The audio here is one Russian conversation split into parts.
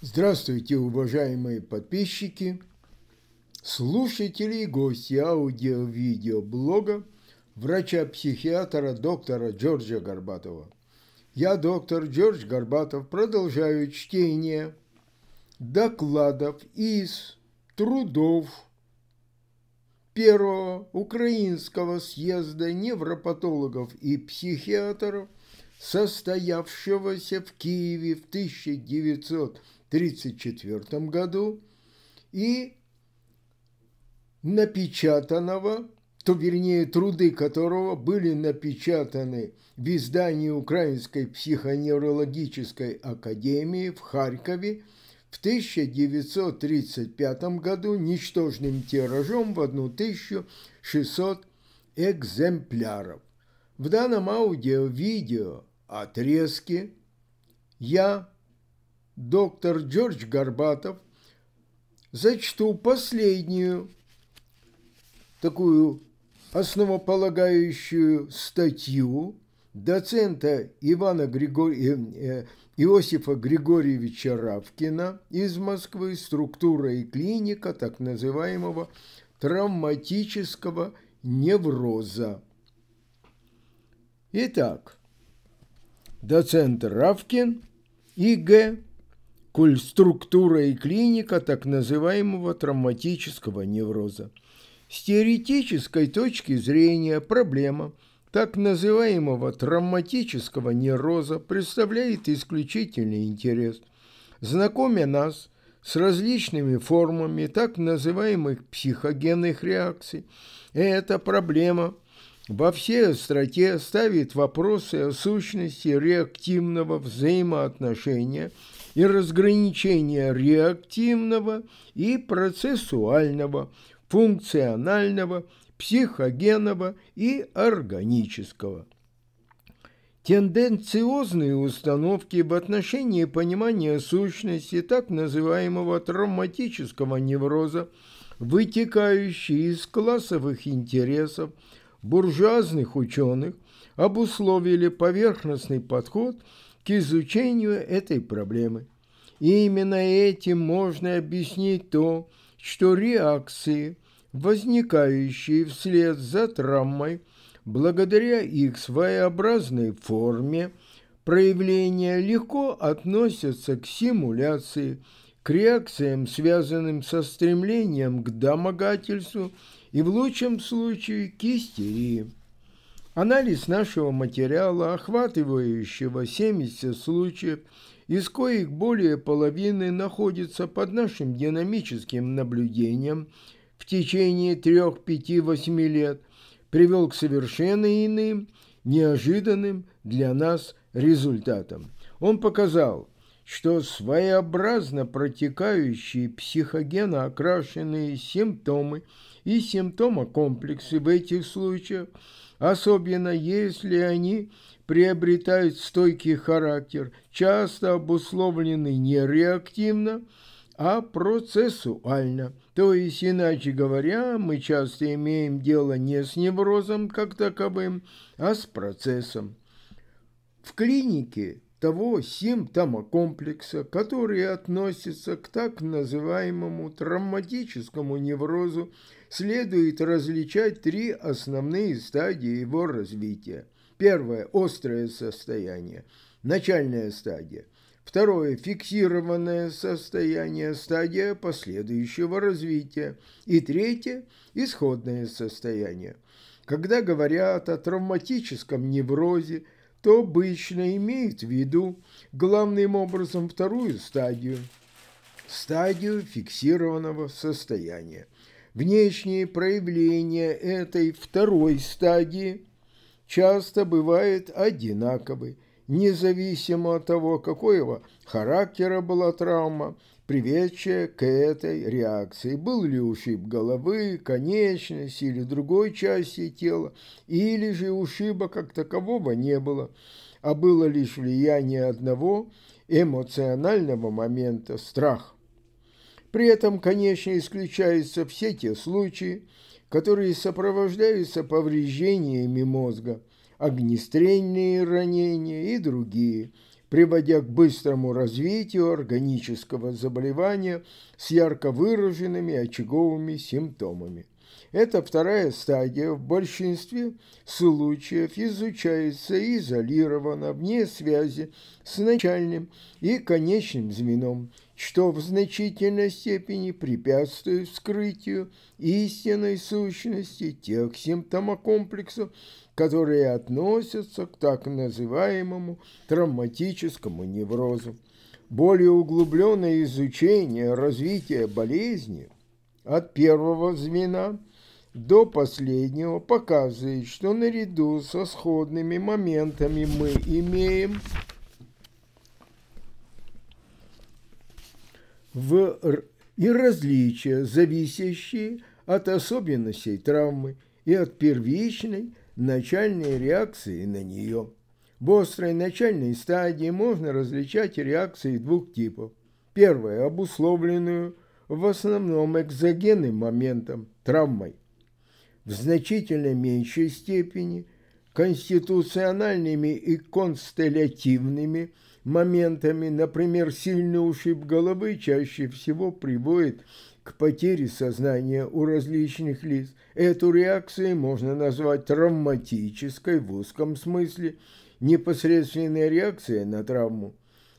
Здравствуйте, уважаемые подписчики, слушатели и гости аудио-видеоблога врача-психиатра доктора Джорджа Горбатова. Я, доктор Джордж Горбатов, продолжаю чтение докладов из трудов Первого Украинского съезда невропатологов и психиатров, состоявшегося в Киеве в 1900 1934 году и напечатанного, то вернее труды которого были напечатаны в издании Украинской психоневрологической академии в Харькове в 1935 году ничтожным тиражом в 1600 экземпляров. В данном аудио-видео отрезки я доктор Джордж Горбатов, зачту последнюю такую основополагающую статью доцента Ивана Григор... Э, э, Иосифа Григорьевича Равкина из Москвы «Структура и клиника так называемого травматического невроза». Итак, доцент Равкин И.Г коль структура и клиника так называемого травматического невроза. С теоретической точки зрения проблема так называемого травматического невроза представляет исключительный интерес, знакомя нас с различными формами так называемых психогенных реакций. Эта проблема – во всей остроте ставит вопросы о сущности реактивного взаимоотношения – и разграничения реактивного и процессуального, функционального, психогенного и органического. Тенденциозные установки в отношении понимания сущности так называемого травматического невроза, вытекающие из классовых интересов буржуазных ученых, обусловили поверхностный подход – к изучению этой проблемы. И именно этим можно объяснить то, что реакции, возникающие вслед за травмой, благодаря их своеобразной форме, проявления легко относятся к симуляции, к реакциям, связанным со стремлением к домогательству и в лучшем случае к истерии. Анализ нашего материала, охватывающего 70 случаев, из коих более половины находится под нашим динамическим наблюдением в течение 3-5-8 лет, привел к совершенно иным, неожиданным для нас результатам. Он показал, что своеобразно протекающие психогенно окрашенные симптомы и симптомокомплексы в этих случаях – особенно если они приобретают стойкий характер, часто обусловленный не реактивно, а процессуально. То есть, иначе говоря, мы часто имеем дело не с неврозом как таковым, а с процессом. В клинике того симптомокомплекса, который относится к так называемому травматическому неврозу, следует различать три основные стадии его развития. Первое – острое состояние, начальная стадия. Второе – фиксированное состояние, стадия последующего развития. И третье – исходное состояние. Когда говорят о травматическом неврозе, то обычно имеют в виду главным образом вторую стадию – стадию фиксированного состояния – Внешние проявления этой второй стадии часто бывают одинаковы, независимо от того, какого характера была травма, приведшая к этой реакции. Был ли ушиб головы, конечности или другой части тела, или же ушиба как такового не было, а было лишь влияние одного эмоционального момента – страх. При этом, конечно, исключаются все те случаи, которые сопровождаются повреждениями мозга, огнестрельные ранения и другие, приводя к быстрому развитию органического заболевания с ярко выраженными очаговыми симптомами. Эта вторая стадия в большинстве случаев изучается изолированно, вне связи с начальным и конечным звеном, что в значительной степени препятствует вскрытию истинной сущности тех симптомокомплексов, которые относятся к так называемому травматическому неврозу. Более углубленное изучение развития болезни от первого звена до последнего показывает, что наряду со сходными моментами мы имеем – в и различия, зависящие от особенностей травмы и от первичной начальной реакции на нее. В острой начальной стадии можно различать реакции двух типов. Первая – обусловленную в основном экзогенным моментом, травмой. В значительно меньшей степени – конституциональными и констеллятивными – моментами, например, сильный ушиб головы чаще всего приводит к потере сознания у различных лиц. Эту реакцию можно назвать травматической в узком смысле, непосредственная реакция на травму.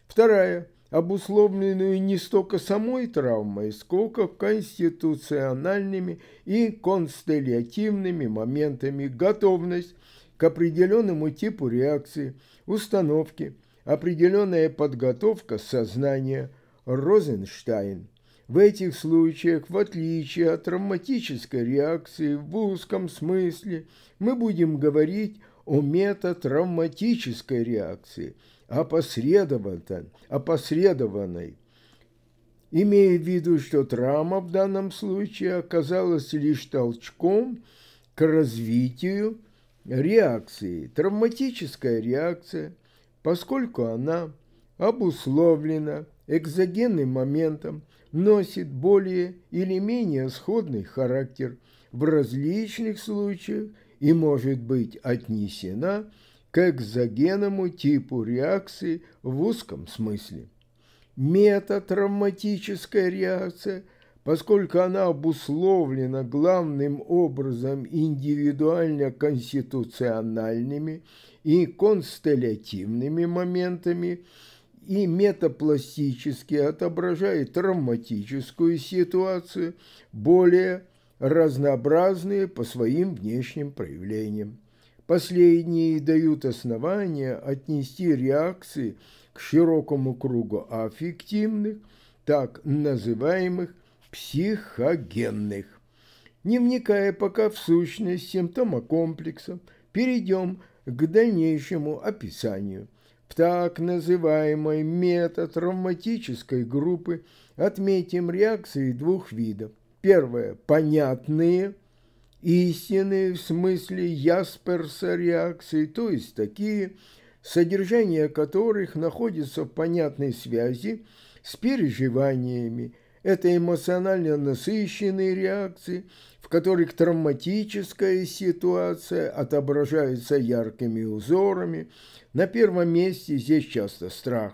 Вторая – обусловленную не столько самой травмой, сколько конституциональными и констеллятивными моментами, готовность к определенному типу реакции, установки – определенная подготовка сознания Розенштайн. В этих случаях, в отличие от травматической реакции в узком смысле, мы будем говорить о метатравматической реакции, опосредованной, опосредованной имея в виду, что травма в данном случае оказалась лишь толчком к развитию реакции. Травматическая реакция – поскольку она обусловлена экзогенным моментом, носит более или менее сходный характер в различных случаях и может быть отнесена к экзогенному типу реакции в узком смысле. Метатравматическая реакция – поскольку она обусловлена главным образом индивидуально-конституциональными и констеллятивными моментами и метапластически отображает травматическую ситуацию, более разнообразные по своим внешним проявлениям. Последние дают основания отнести реакции к широкому кругу аффективных, так называемых психогенных. Не вникая пока в сущность симптома комплекса, перейдем к дальнейшему описанию. В так называемой травматической группы отметим реакции двух видов. Первое – понятные, истинные в смысле Ясперса реакции, то есть такие, содержание которых находится в понятной связи с переживаниями, это эмоционально насыщенные реакции, в которых травматическая ситуация отображается яркими узорами. На первом месте здесь часто страх.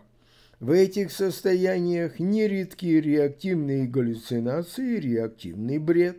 В этих состояниях нередки реактивные галлюцинации реактивный бред.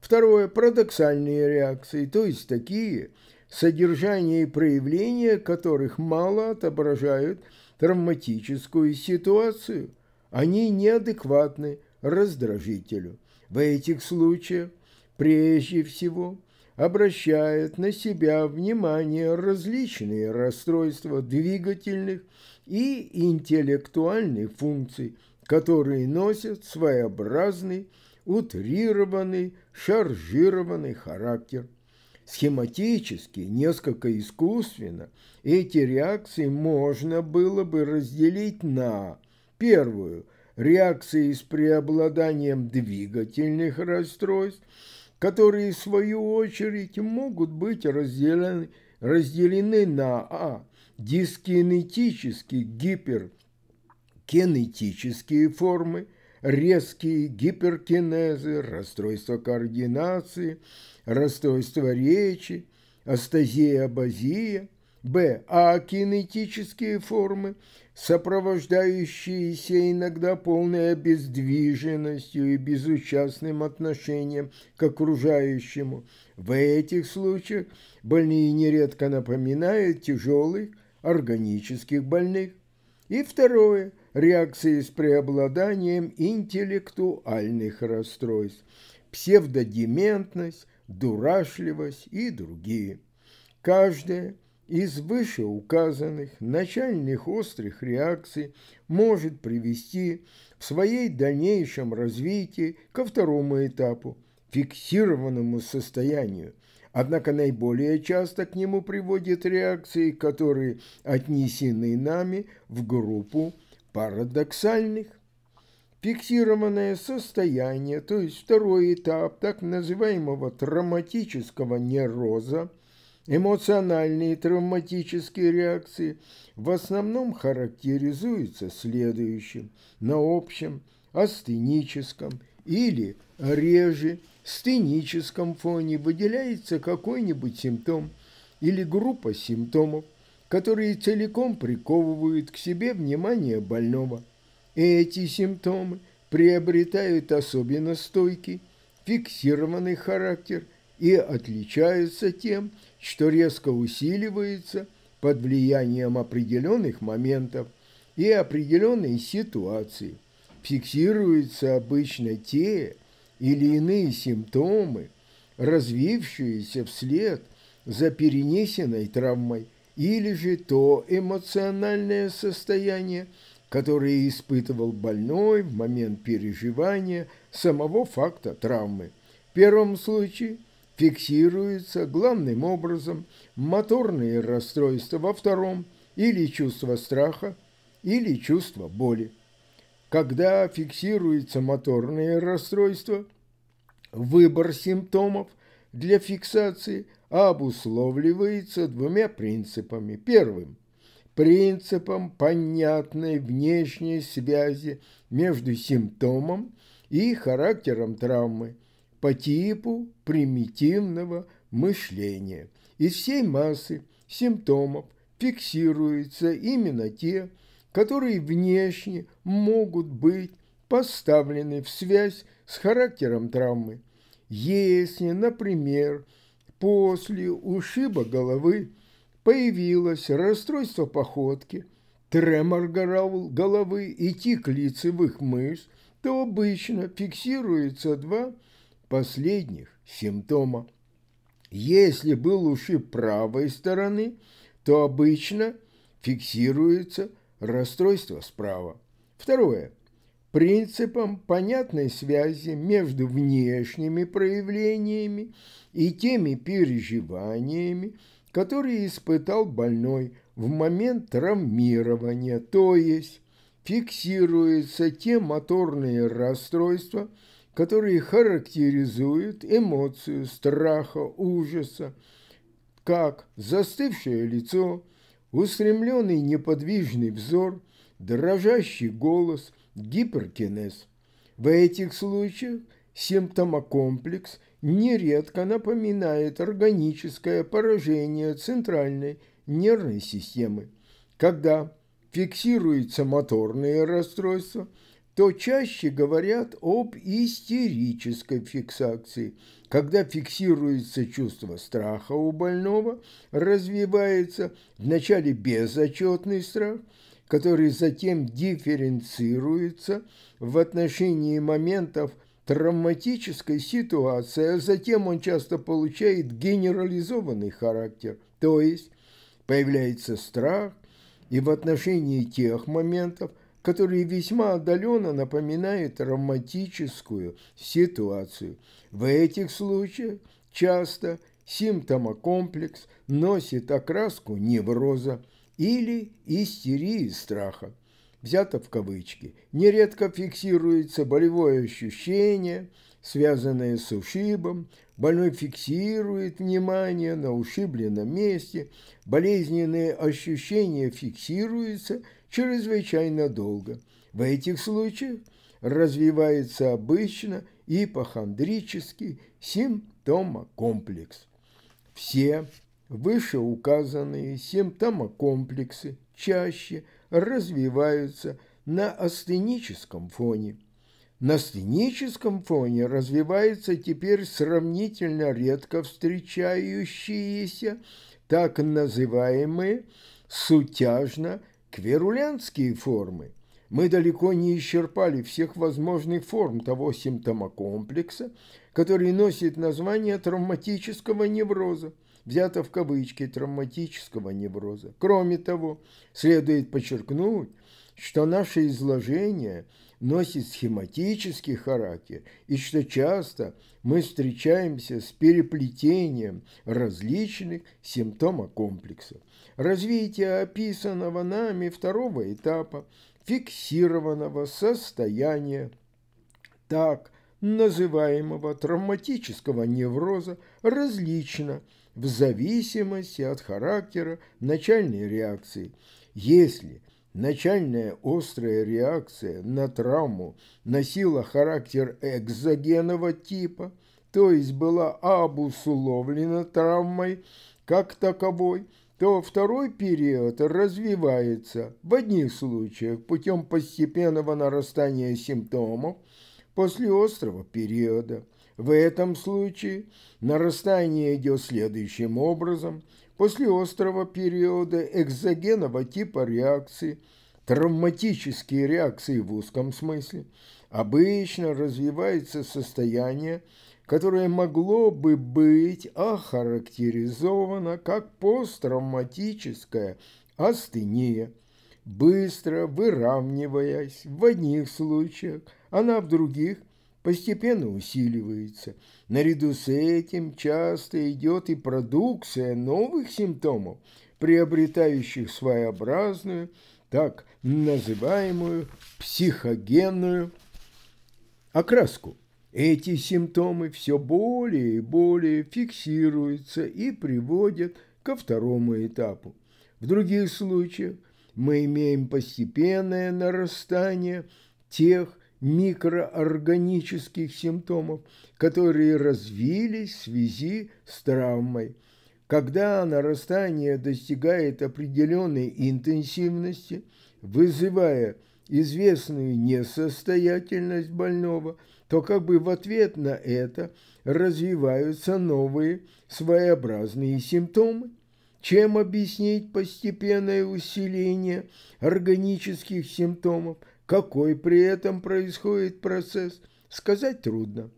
Второе – парадоксальные реакции, то есть такие, содержание и проявление которых мало отображают травматическую ситуацию – они неадекватны раздражителю. В этих случаях прежде всего обращают на себя внимание различные расстройства двигательных и интеллектуальных функций, которые носят своеобразный, утрированный, шаржированный характер. Схематически, несколько искусственно, эти реакции можно было бы разделить на Первую – реакции с преобладанием двигательных расстройств, которые, в свою очередь, могут быть разделены, разделены на а. дискинетические гиперкинетические формы, резкие гиперкинезы, расстройство координации, расстройство речи, астазия-абазия базия Б. А кинетические формы, сопровождающиеся иногда полной обездвиженностью и безучастным отношением к окружающему. В этих случаях больные нередко напоминают тяжелых органических больных. И второе – реакции с преобладанием интеллектуальных расстройств, псевдодементность, дурашливость и другие. Каждая из вышеуказанных начальных острых реакций может привести в своей дальнейшем развитии ко второму этапу – фиксированному состоянию. Однако наиболее часто к нему приводят реакции, которые отнесены нами в группу парадоксальных. Фиксированное состояние, то есть второй этап так называемого травматического нервоза – Эмоциональные травматические реакции в основном характеризуются следующим на общем астеническом или реже стеническом фоне выделяется какой-нибудь симптом или группа симптомов, которые целиком приковывают к себе внимание больного. Эти симптомы приобретают особенно стойкий, фиксированный характер – и отличается тем, что резко усиливается под влиянием определенных моментов и определенной ситуации. Фиксируются обычно те или иные симптомы, развившиеся вслед за перенесенной травмой или же то эмоциональное состояние, которое испытывал больной в момент переживания самого факта травмы. В первом случае фиксируется главным образом моторные расстройства во втором или чувство страха, или чувство боли. Когда фиксируется моторное расстройство, выбор симптомов для фиксации обусловливается двумя принципами. Первым – принципом понятной внешней связи между симптомом и характером травмы – по типу примитивного мышления. Из всей массы симптомов фиксируются именно те, которые внешне могут быть поставлены в связь с характером травмы. Если, например, после ушиба головы появилось расстройство походки, тремор головы и тик лицевых мышц, то обычно фиксируется два – последних симптома. Если был ушиб правой стороны, то обычно фиксируется расстройство справа. Второе. Принципом понятной связи между внешними проявлениями и теми переживаниями, которые испытал больной в момент травмирования, то есть фиксируются те моторные расстройства – которые характеризуют эмоцию страха, ужаса, как застывшее лицо, устремленный неподвижный взор, дрожащий голос, гиперкинез. В этих случаях симптомокомплекс нередко напоминает органическое поражение центральной нервной системы, когда фиксируются моторные расстройства – то чаще говорят об истерической фиксации, когда фиксируется чувство страха у больного, развивается вначале безотчетный страх, который затем дифференцируется в отношении моментов травматической ситуации, а затем он часто получает генерализованный характер, то есть появляется страх и в отношении тех моментов – которые весьма отдаленно напоминают романтическую ситуацию. В этих случаях часто симптомокомплекс носит окраску невроза или истерии страха, взято в кавычки. Нередко фиксируется болевое ощущение, связанное с ушибом, больной фиксирует внимание на ушибленном месте, болезненные ощущения фиксируются – чрезвычайно долго. В этих случаях развивается обычно ипохондрический симптомокомплекс. Все вышеуказанные симптомокомплексы чаще развиваются на астеническом фоне. На астеническом фоне развивается теперь сравнительно редко встречающиеся так называемые сутяжно-сутяжно Кверулянские формы. Мы далеко не исчерпали всех возможных форм того симптомокомплекса, который носит название травматического невроза, взято в кавычки травматического невроза. Кроме того, следует подчеркнуть, что наше изложение – носит схематический характер и что часто мы встречаемся с переплетением различных симптомокомплексов. Развитие описанного нами второго этапа фиксированного состояния так называемого травматического невроза различно в зависимости от характера начальной реакции. Если – Начальная острая реакция на травму носила характер экзогенного типа, то есть была обусловлена травмой как таковой, то второй период развивается в одних случаях путем постепенного нарастания симптомов после острого периода. В этом случае нарастание идет следующим образом – после острого периода экзогенного типа реакции, травматические реакции в узком смысле, обычно развивается состояние, которое могло бы быть охарактеризовано как посттравматическая астения. Быстро выравниваясь в одних случаях, она в других – постепенно усиливается. Наряду с этим часто идет и продукция новых симптомов, приобретающих своеобразную, так называемую психогенную окраску. Эти симптомы все более и более фиксируются и приводят ко второму этапу. В других случаях мы имеем постепенное нарастание тех микроорганических симптомов, которые развились в связи с травмой. Когда нарастание достигает определенной интенсивности, вызывая известную несостоятельность больного, то как бы в ответ на это развиваются новые своеобразные симптомы. Чем объяснить постепенное усиление органических симптомов – какой при этом происходит процесс, сказать трудно.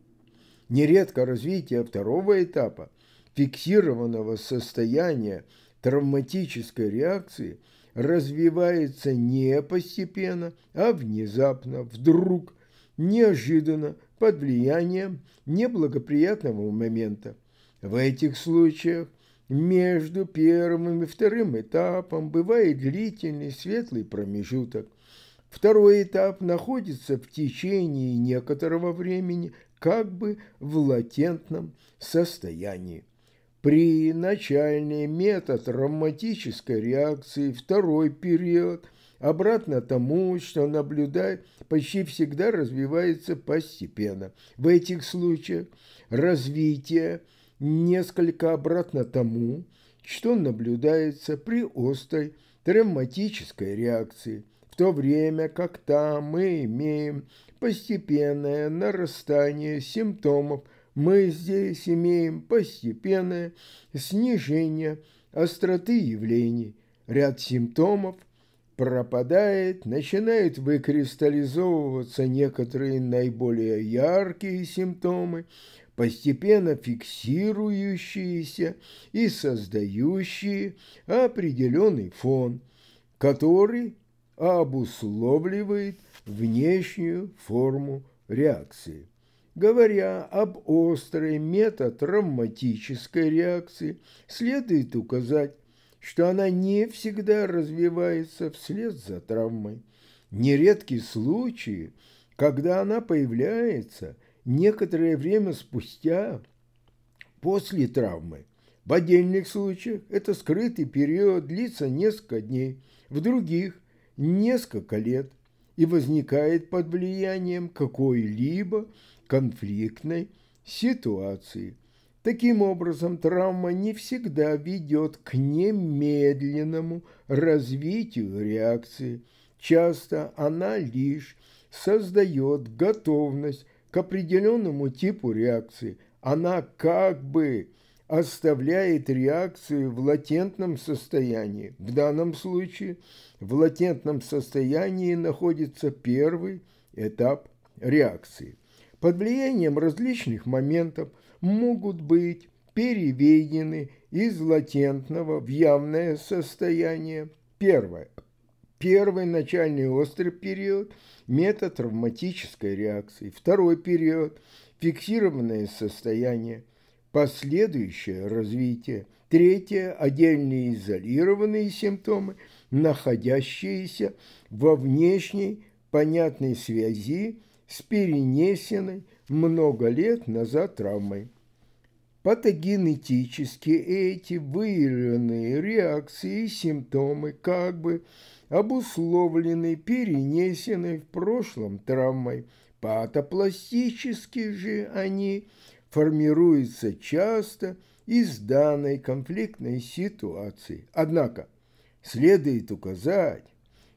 Нередко развитие второго этапа, фиксированного состояния травматической реакции, развивается не постепенно, а внезапно, вдруг, неожиданно, под влиянием неблагоприятного момента. В этих случаях между первым и вторым этапом бывает длительный светлый промежуток. Второй этап находится в течение некоторого времени как бы в латентном состоянии. При начальной травматической реакции второй период, обратно тому, что наблюдает, почти всегда развивается постепенно. В этих случаях развитие несколько обратно тому, что наблюдается при острой травматической реакции – то время как там мы имеем постепенное нарастание симптомов, мы здесь имеем постепенное снижение остроты явлений. Ряд симптомов пропадает, начинают выкристаллизовываться некоторые наиболее яркие симптомы, постепенно фиксирующиеся и создающие определенный фон, который а обусловливает внешнюю форму реакции. Говоря об острой метатравматической реакции, следует указать, что она не всегда развивается вслед за травмой. Нередки случаи, когда она появляется некоторое время спустя, после травмы. В отдельных случаях это скрытый период длится несколько дней, в других несколько лет и возникает под влиянием какой-либо конфликтной ситуации. Таким образом, травма не всегда ведет к немедленному развитию реакции. Часто она лишь создает готовность к определенному типу реакции. Она как бы оставляет реакцию в латентном состоянии. В данном случае в латентном состоянии находится первый этап реакции. Под влиянием различных моментов могут быть переведены из латентного в явное состояние. Первое. Первый начальный острый период – метод травматической реакции. Второй период – фиксированное состояние – последующее развитие. Третье – отдельные изолированные симптомы, находящиеся во внешней понятной связи с перенесенной много лет назад травмой. Патогенетически эти выявленные реакции и симптомы как бы обусловлены перенесенной в прошлом травмой. Патопластически же они – формируется часто из данной конфликтной ситуации. Однако следует указать,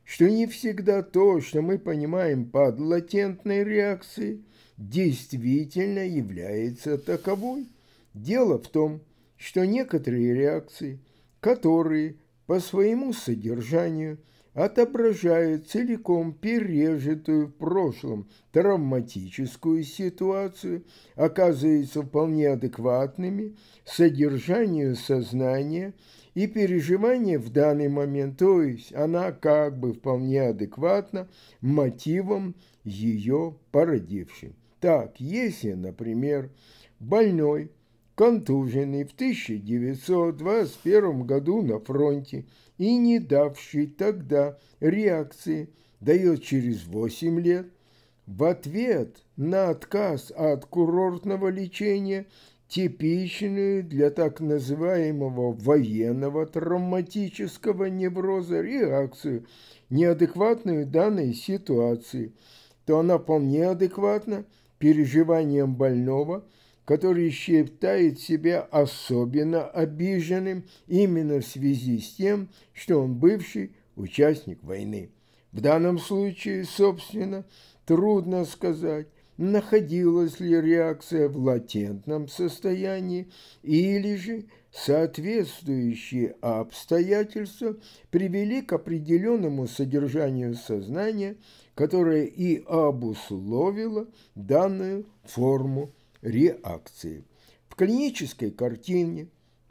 что не всегда то, что мы понимаем под латентной реакцией, действительно является таковой. Дело в том, что некоторые реакции, которые по своему содержанию – отображает целиком пережитую в прошлом травматическую ситуацию, оказывается вполне адекватными содержанию сознания и переживания в данный момент, то есть она как бы вполне адекватна мотивам ее породившим. Так, если, например, больной, контуженный в 1921 году на фронте – и не давший тогда реакции, дает через 8 лет в ответ на отказ от курортного лечения типичную для так называемого военного травматического невроза реакцию, неадекватную данной ситуации, то она вполне адекватна переживаниям больного – который считает себя особенно обиженным именно в связи с тем, что он бывший участник войны. В данном случае, собственно, трудно сказать, находилась ли реакция в латентном состоянии или же соответствующие обстоятельства привели к определенному содержанию сознания, которое и обусловило данную форму реакции. В клинической картине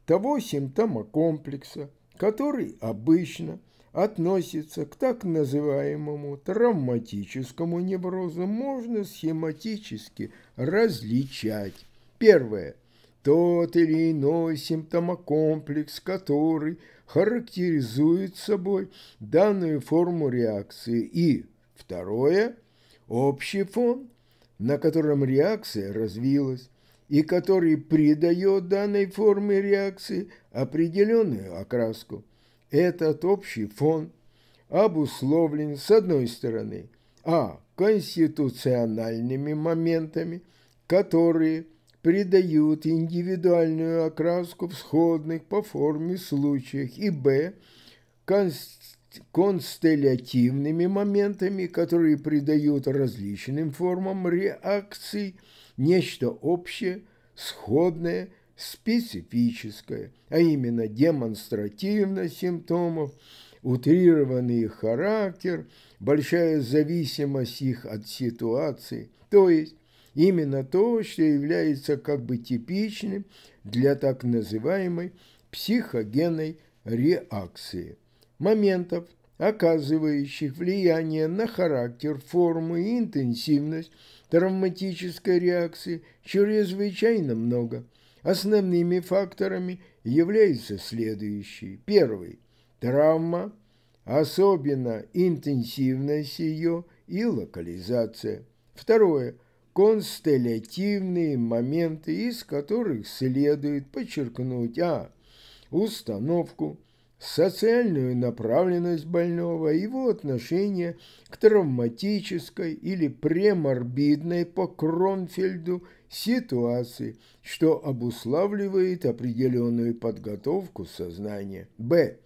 того симптома комплекса, который обычно относится к так называемому травматическому неврозу, можно схематически различать. Первое – тот или иной симптомокомплекс, который характеризует собой данную форму реакции. И второе – общий фон, на котором реакция развилась, и который придает данной форме реакции определенную окраску. Этот общий фон обусловлен, с одной стороны, а. конституциональными моментами, которые придают индивидуальную окраску в сходных по форме случаях, и б. конст констеллятивными моментами, которые придают различным формам реакций нечто общее, сходное, специфическое, а именно демонстративность симптомов, утрированный характер, большая зависимость их от ситуации, то есть именно то, что является как бы типичным для так называемой психогенной реакции моментов, оказывающих влияние на характер, форму и интенсивность травматической реакции, чрезвычайно много. Основными факторами являются следующие. Первый – травма, особенно интенсивность ее и локализация. Второе – констеллятивные моменты, из которых следует подчеркнуть а. установку, социальную направленность больного, его отношение к травматической или преморбидной по Кронфельду ситуации, что обуславливает определенную подготовку сознания. Б.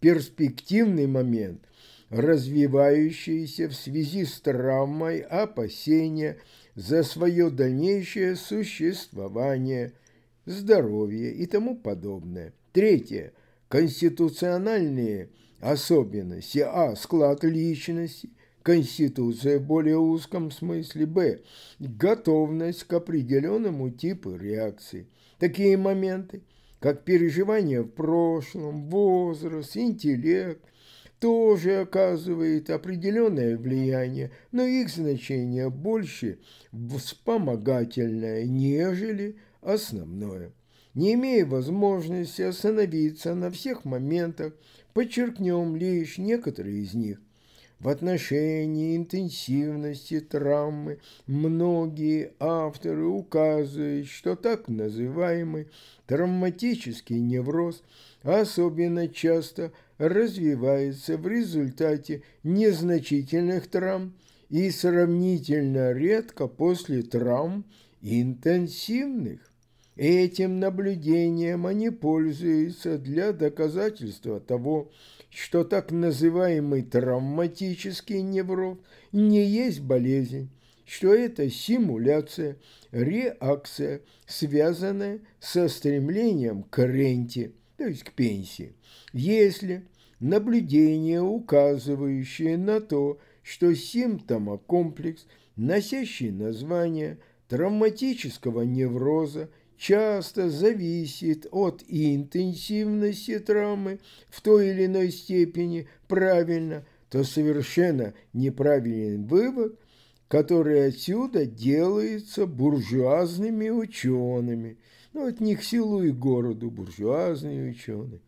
Перспективный момент – развивающийся в связи с травмой опасения за свое дальнейшее существование, здоровье и тому подобное. Третье – конституциональные особенности, а, склад личности, конституция в более узком смысле, б, готовность к определенному типу реакции. Такие моменты, как переживания в прошлом, возраст, интеллект, тоже оказывает определенное влияние, но их значение больше вспомогательное, нежели основное не имея возможности остановиться на всех моментах, подчеркнем лишь некоторые из них. В отношении интенсивности травмы многие авторы указывают, что так называемый травматический невроз особенно часто развивается в результате незначительных травм и сравнительно редко после травм интенсивных. Этим наблюдением они пользуются для доказательства того, что так называемый травматический невроз не есть болезнь, что это симуляция, реакция, связанная со стремлением к ренте, то есть к пенсии. Если наблюдение, указывающее на то, что симптомокомплекс, носящий название травматического невроза – часто зависит от интенсивности травмы в той или иной степени правильно, то совершенно неправильный вывод, который отсюда делается буржуазными учеными. Ну, от них силу и городу буржуазные ученые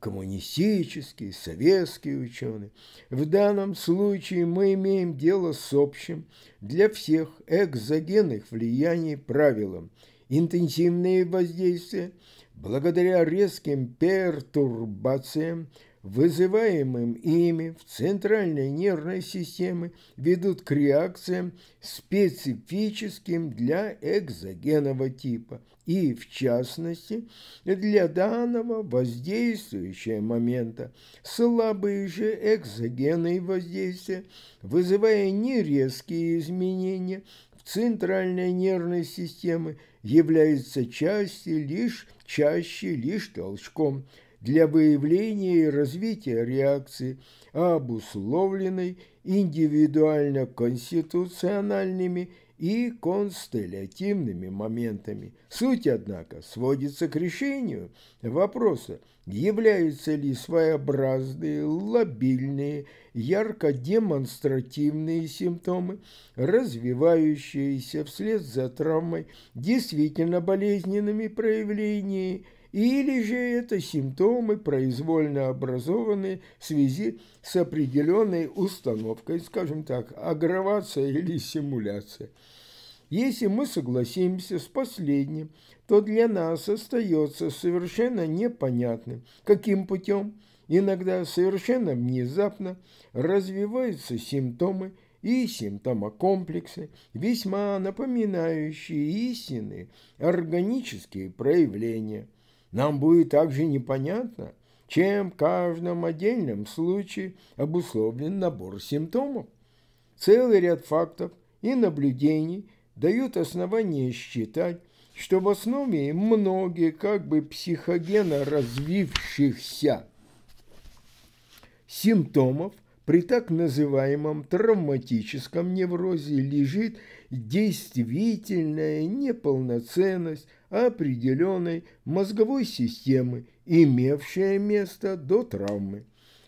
коммунистические, советские ученые. В данном случае мы имеем дело с общим для всех экзогенных влияний правилом интенсивные воздействия, благодаря резким пертурбациям, вызываемым ими в центральной нервной системе, ведут к реакциям специфическим для экзогенного типа и, в частности, для данного воздействующего момента. Слабые же экзогенные воздействия, вызывая нерезкие изменения в центральной нервной системе, является частью лишь, чаще лишь толчком для выявления и развития реакции, обусловленной индивидуально-конституциональными и констелятивными моментами. Суть, однако, сводится к решению вопроса, являются ли своеобразные, лобильные, ярко-демонстративные симптомы, развивающиеся вслед за травмой, действительно болезненными проявлениями, или же это симптомы, произвольно образованные в связи с определенной установкой, скажем так, агравация или симуляция – если мы согласимся с последним, то для нас остается совершенно непонятным, каким путем иногда совершенно внезапно развиваются симптомы и симптомокомплексы, весьма напоминающие истины, органические проявления. Нам будет также непонятно, чем в каждом отдельном случае обусловлен набор симптомов. Целый ряд фактов и наблюдений – дают основание считать, что в основе многие как бы психогенно развившихся симптомов при так называемом травматическом неврозе лежит действительная неполноценность определенной мозговой системы, имевшая место до травмы.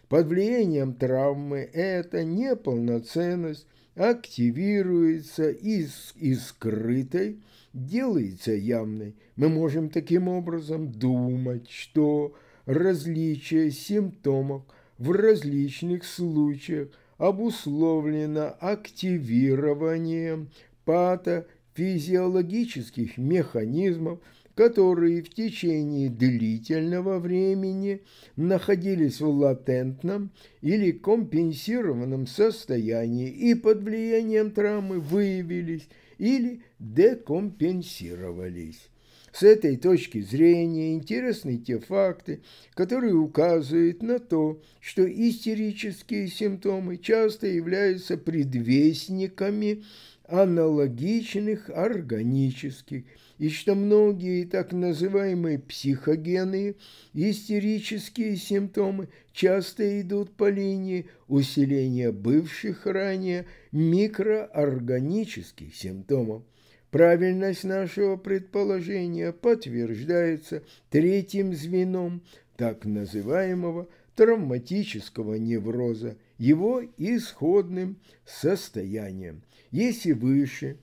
Под влиянием травмы эта неполноценность активируется из, из скрытой, делается явной. Мы можем таким образом думать, что различие симптомов в различных случаях обусловлено активированием патофизиологических механизмов, которые в течение длительного времени находились в латентном или компенсированном состоянии и под влиянием травмы выявились или декомпенсировались. С этой точки зрения интересны те факты, которые указывают на то, что истерические симптомы часто являются предвестниками аналогичных органических, и что многие так называемые психогенные истерические симптомы часто идут по линии усиления бывших ранее микроорганических симптомов. Правильность нашего предположения подтверждается третьим звеном так называемого травматического невроза, его исходным состоянием – если выше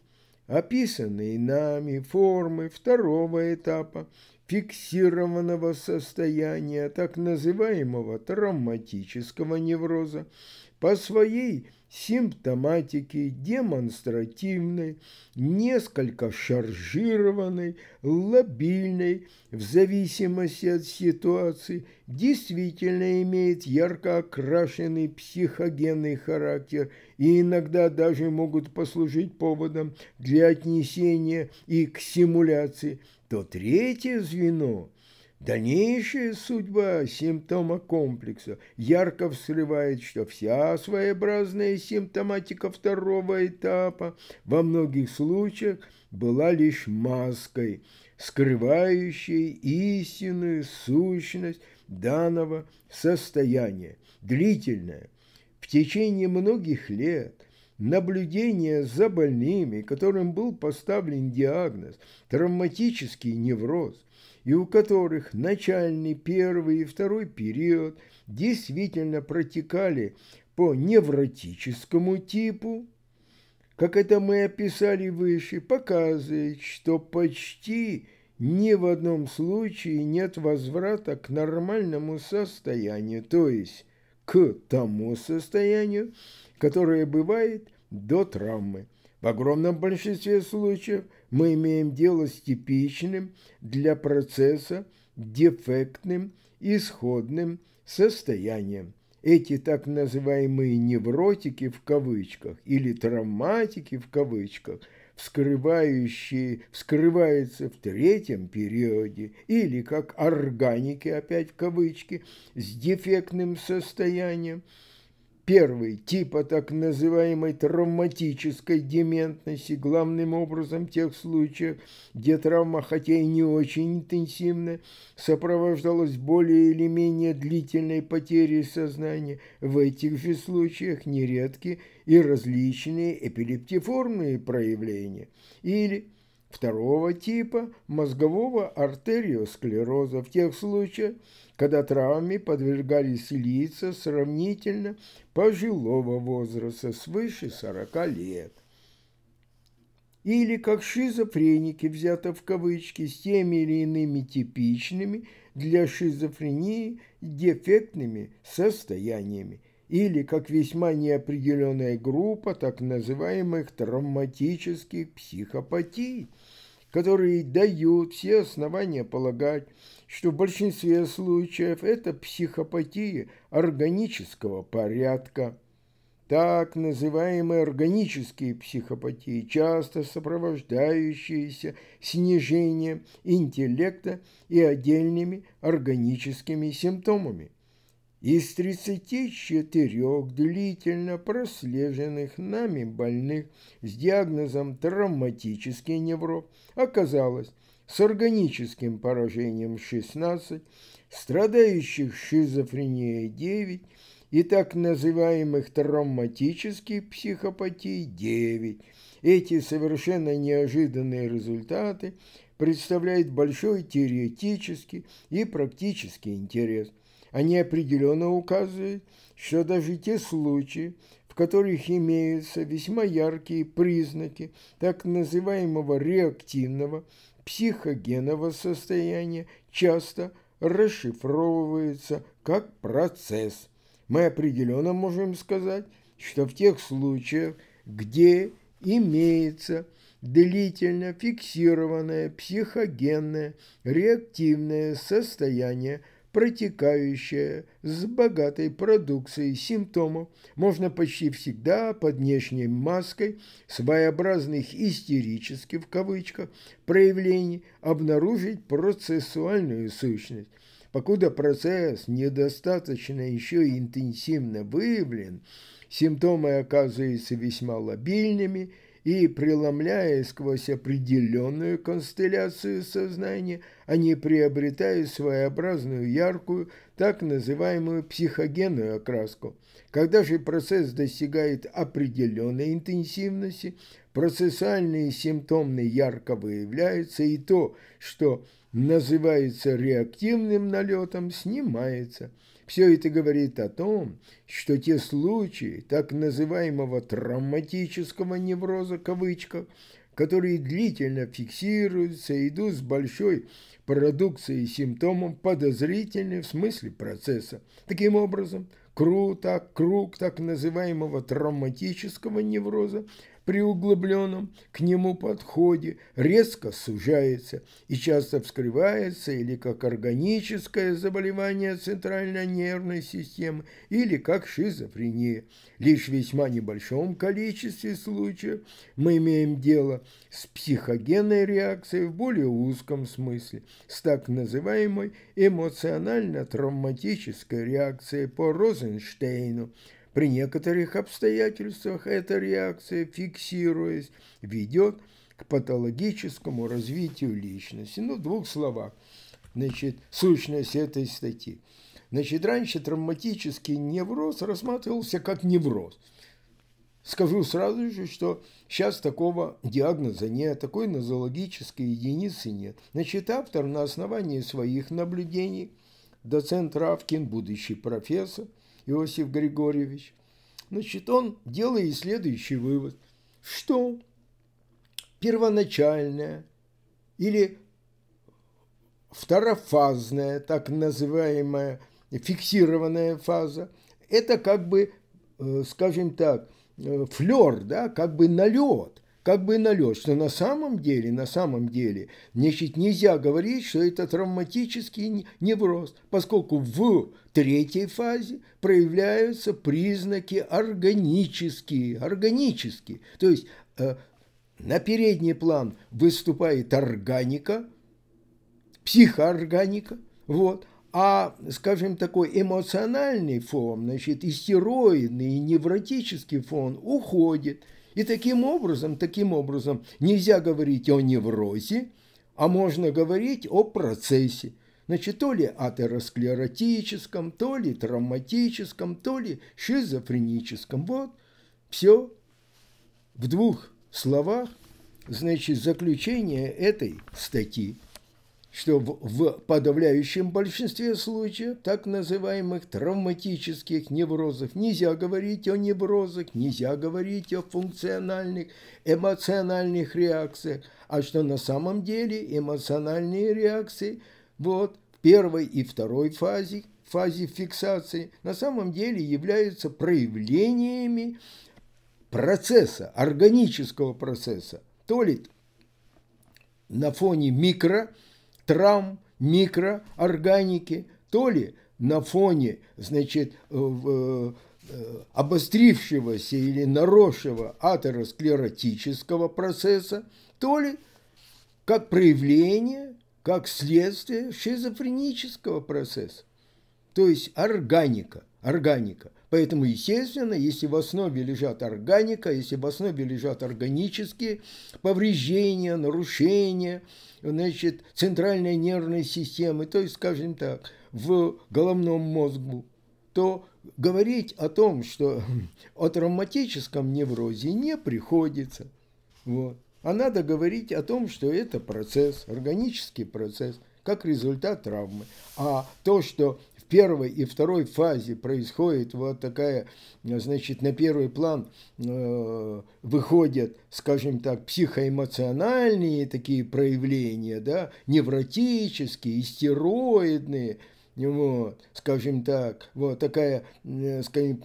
описанные нами формы второго этапа фиксированного состояния так называемого травматического невроза по своей симптоматики, демонстративной, несколько шаржированной, лобильной, в зависимости от ситуации, действительно имеет ярко окрашенный психогенный характер и иногда даже могут послужить поводом для отнесения и к симуляции, то третье звено – Дальнейшая судьба симптома комплекса ярко взрывает, что вся своеобразная симптоматика второго этапа во многих случаях была лишь маской, скрывающей истинную сущность данного состояния, длительное. В течение многих лет – наблюдение за больными, которым был поставлен диагноз травматический невроз, и у которых начальный, первый и второй период действительно протекали по невротическому типу, как это мы описали выше, показывает, что почти ни в одном случае нет возврата к нормальному состоянию, то есть к тому состоянию, которое бывает до травмы. В огромном большинстве случаев – мы имеем дело с типичным для процесса дефектным исходным состоянием. Эти так называемые невротики в кавычках или травматики в кавычках – вскрывающие, вскрываются в третьем периоде, или как органики, опять в кавычки, с дефектным состоянием – Первый типа так называемой травматической дементности, главным образом тех случаев, где травма, хотя и не очень интенсивная, сопровождалась более или менее длительной потерей сознания, в этих же случаях нередки и различные эпилептиформные проявления. Или второго типа мозгового артериосклероза в тех случаях, когда травме подвергались лица сравнительно пожилого возраста свыше 40 лет. Или как шизофреники, взято в кавычки, с теми или иными типичными для шизофрении дефектными состояниями – или как весьма неопределенная группа так называемых травматических психопатий, которые дают все основания полагать, что в большинстве случаев это психопатии органического порядка. Так называемые органические психопатии, часто сопровождающиеся снижением интеллекта и отдельными органическими симптомами – из 34 длительно прослеженных нами больных с диагнозом травматический невроз оказалось с органическим поражением 16, страдающих шизофренией 9 и так называемых травматических психопатий 9. Эти совершенно неожиданные результаты представляют большой теоретический и практический интерес – они определенно указывают, что даже те случаи, в которых имеются весьма яркие признаки так называемого реактивного психогенного состояния, часто расшифровываются как процесс. Мы определенно можем сказать, что в тех случаях, где имеется длительно фиксированное психогенное реактивное состояние протекающая с богатой продукцией симптомов, можно почти всегда под внешней маской своеобразных истерических в кавычках проявлений обнаружить процессуальную сущность. Покуда процесс недостаточно еще интенсивно выявлен, симптомы оказываются весьма лобильными – и, преломляя сквозь определенную констелляцию сознания, они приобретают своеобразную яркую, так называемую психогенную окраску. Когда же процесс достигает определенной интенсивности, процессуальные симптомы ярко выявляются, и то, что называется реактивным налетом, снимается – все это говорит о том, что те случаи так называемого травматического невроза, кавычках, которые длительно фиксируются идут с большой продукцией симптомов, подозрительны в смысле процесса. Таким образом, круг так круг так называемого травматического невроза – при углубленном к нему подходе резко сужается и часто вскрывается или как органическое заболевание центральной нервной системы, или как шизофрения. Лишь в весьма небольшом количестве случаев мы имеем дело с психогенной реакцией в более узком смысле, с так называемой эмоционально-травматической реакцией по Розенштейну – при некоторых обстоятельствах эта реакция, фиксируясь, ведет к патологическому развитию личности. Ну, в двух словах, значит, сущность этой статьи. Значит, раньше травматический невроз рассматривался как невроз. Скажу сразу же, что сейчас такого диагноза нет, такой нозологической единицы нет. Значит, автор на основании своих наблюдений, доцент Равкин, будущий профессор – Иосиф Григорьевич. Значит, он делает следующий вывод, что первоначальная или второфазная, так называемая фиксированная фаза, это как бы, э, скажем так, э, флер, да, как бы налет как бы налет, что на самом деле, на самом деле, значит, нельзя говорить, что это травматический невроз, поскольку в третьей фазе проявляются признаки органические, органические, то есть э, на передний план выступает органика, психоорганика, вот, а, скажем, такой эмоциональный фон, значит, истероидный и невротический фон уходит – и таким образом, таким образом нельзя говорить о неврозе, а можно говорить о процессе. Значит, то ли атеросклеротическом, то ли травматическом, то ли шизофреническом. Вот, все в двух словах, значит, заключение этой статьи что в, в подавляющем большинстве случаев так называемых травматических неврозов нельзя говорить о неврозах, нельзя говорить о функциональных, эмоциональных реакциях, а что на самом деле эмоциональные реакции вот, в первой и второй фазе, фазе фиксации, на самом деле являются проявлениями процесса, органического процесса, то ли на фоне микро- травм, микроорганики, то ли на фоне, значит, э, э, обострившегося или наросшего атеросклеротического процесса, то ли как проявление, как следствие шизофренического процесса. То есть органика органика. Поэтому, естественно, если в основе лежат органика, если в основе лежат органические повреждения, нарушения, значит, центральной нервной системы, то есть, скажем так, в головном мозгу, то говорить о том, что о травматическом неврозе не приходится. Вот. А надо говорить о том, что это процесс, органический процесс, как результат травмы. А то, что первой и второй фазе происходит вот такая, значит, на первый план э, выходят, скажем так, психоэмоциональные такие проявления, да, невротические, истероидные, вот, скажем так, вот такая, э, скажем,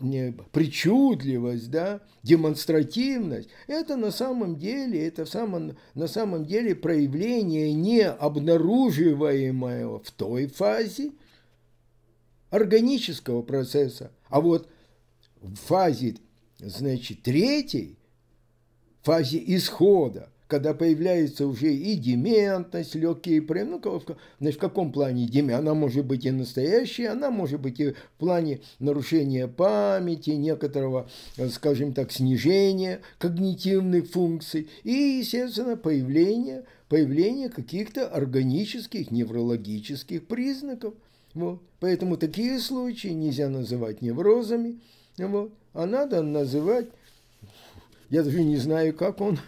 причудливость, да, демонстративность, это на самом деле, это само, на самом деле проявление не обнаруживаемое в той фазе, органического процесса. А вот в фазе, значит, третьей, фазе исхода, когда появляется уже и дементность, легкие проявления, ну, значит, в каком плане демия? Она может быть и настоящая, она может быть и в плане нарушения памяти, некоторого, скажем так, снижения когнитивных функций и, естественно, появление, появление каких-то органических, неврологических признаков – вот. Поэтому такие случаи нельзя называть неврозами, вот. а надо называть, я даже не знаю, как он,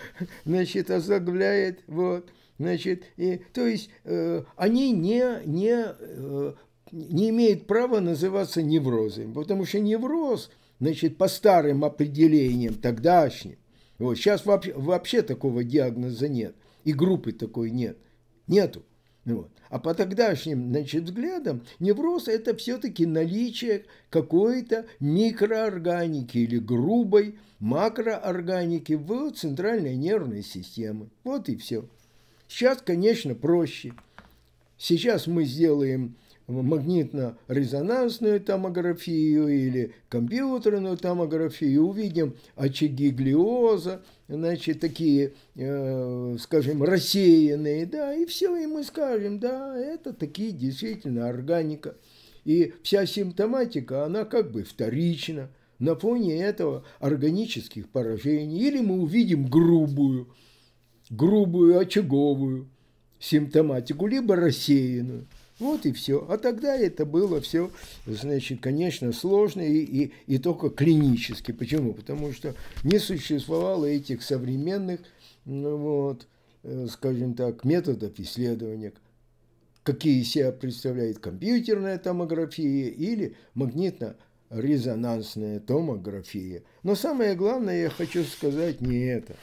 значит, озаглавляет, вот, значит, и, то есть э, они не, не, э, не имеют права называться неврозами, потому что невроз, значит, по старым определениям тогдашним, вот, сейчас вообще, вообще такого диагноза нет, и группы такой нет, нету. Вот. А по тогдашним значит, взглядам невроз – это все-таки наличие какой-то микроорганики или грубой макроорганики в центральной нервной системе. Вот и все. Сейчас, конечно, проще. Сейчас мы сделаем магнитно-резонансную томографию или компьютерную томографию, увидим очаги глиоза, значит, такие, э, скажем, рассеянные, да, и все, и мы скажем, да, это такие действительно органика. И вся симптоматика, она как бы вторична на фоне этого органических поражений. Или мы увидим грубую, грубую очаговую симптоматику, либо рассеянную. Вот и все. А тогда это было все, значит, конечно, сложно и, и, и только клинически. Почему? Потому что не существовало этих современных, ну, вот, э, скажем так, методов исследования, какие себя представляет компьютерная томография или магнитно-резонансная томография. Но самое главное, я хочу сказать не это.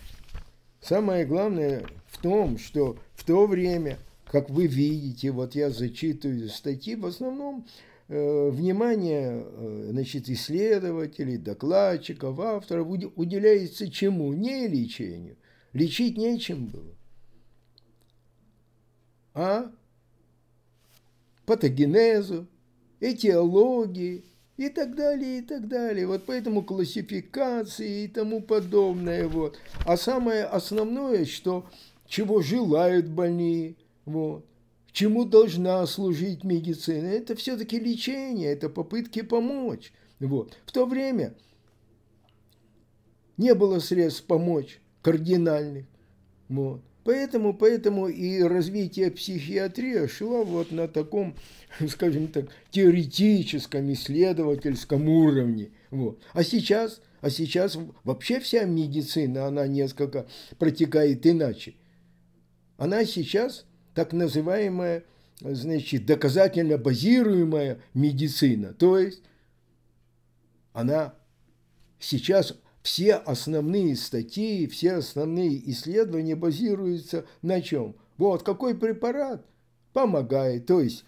Самое главное в том, что в то время как вы видите, вот я зачитываю статьи, в основном э, внимание э, значит, исследователей, докладчиков, авторов уделяется чему? Не лечению. Лечить нечем было. А патогенезу, этиологии и так далее, и так далее. Вот поэтому классификации и тому подобное. Вот. А самое основное, что чего желают больные – вот. Чему должна служить медицина? Это все-таки лечение, это попытки помочь. Вот. В то время не было средств помочь кардинальных. Вот. Поэтому, поэтому и развитие психиатрии шло вот на таком, скажем так, теоретическом, исследовательском уровне. Вот. А сейчас, а сейчас вообще вся медицина, она несколько протекает иначе. Она сейчас так называемая значит, доказательно базируемая медицина. То есть она сейчас все основные статьи, все основные исследования базируются на чем? Вот какой препарат помогает, то есть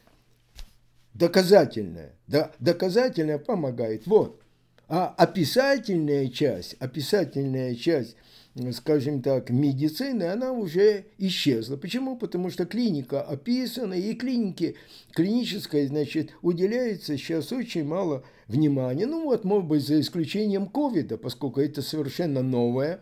доказательная, да, доказательная помогает, вот. А описательная часть, описательная часть скажем так, медицины, она уже исчезла. Почему? Потому что клиника описана, и клинике клинической, значит, уделяется сейчас очень мало внимания. Ну вот, может быть, за исключением ковида, поскольку это совершенно новая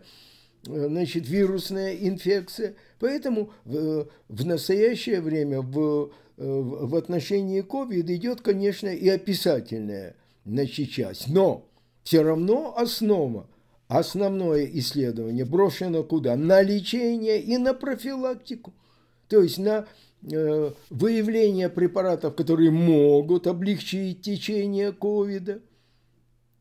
э, значит, вирусная инфекция. Поэтому в, э, в настоящее время э, в, в отношении ковида идет, конечно, и описательная значит, часть. Но все равно основа – Основное исследование брошено куда? На лечение и на профилактику. То есть на э, выявление препаратов, которые могут облегчить течение ковида,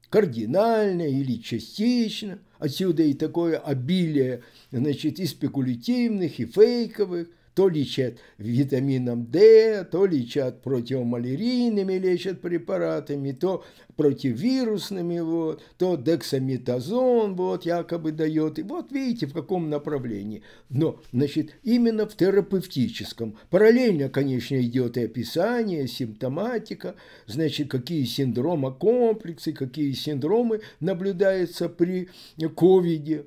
кардинально или частично. Отсюда и такое обилие значит, и спекулятивных, и фейковых – то лечат витамином D, то лечат противомалярийными лечат препаратами, то противовирусными, вот, то дексаметазон вот, якобы дает. И вот видите, в каком направлении. Но, значит, именно в терапевтическом. Параллельно, конечно, идет и описание, симптоматика, значит, какие синдромы комплексы, какие синдромы наблюдаются при ковиде.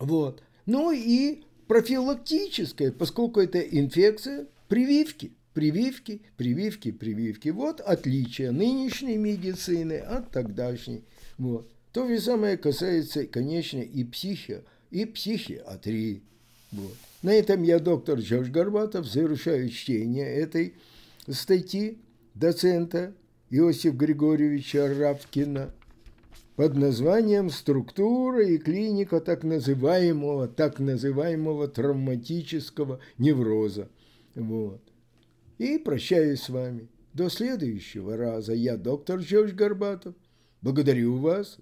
Вот. Ну и профилактическое, поскольку это инфекция, прививки, прививки, прививки, прививки. Вот отличие нынешней медицины от тогдашней. Вот. То же самое касается, конечно, и психи, и психиатрии. Вот. На этом я, доктор Джордж Горбатов, завершаю чтение этой статьи доцента Иосифа Григорьевича Равкина под названием «Структура и клиника так называемого, так называемого травматического невроза». Вот. И прощаюсь с вами. До следующего раза. Я доктор Джош Горбатов. Благодарю вас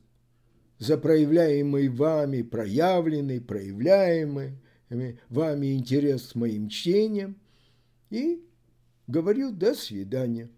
за проявляемый вами, проявленный, проявляемый вами интерес к моим чтениям. И говорю «до свидания».